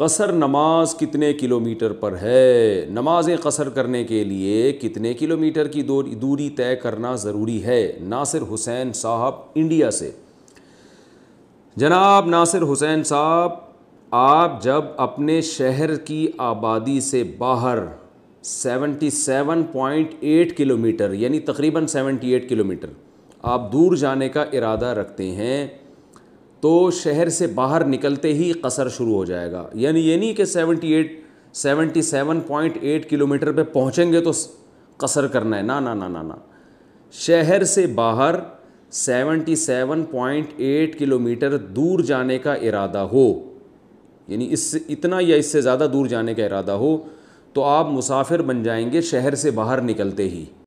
कसर नमाज कितने किलोमीटर पर है नमाज कसर करने के लिए कितने किलोमीटर की दूरी तय करना ज़रूरी है नासिर हुसैन साहब इंडिया से जनाब नासिर हुसैन साहब आप जब अपने शहर की आबादी से बाहर 77.8 किलोमीटर यानी तकरीबन 78 किलोमीटर आप दूर जाने का इरादा रखते हैं तो शहर से बाहर निकलते ही कसर शुरू हो जाएगा यानी ये नहीं कि 78 77.8 किलोमीटर पे पहुँचेंगे तो कसर करना है ना ना ना ना ना शहर से बाहर 77.8 किलोमीटर दूर जाने का इरादा हो यानी इससे इतना या इससे ज़्यादा दूर जाने का इरादा हो तो आप मुसाफिर बन जाएंगे शहर से बाहर निकलते ही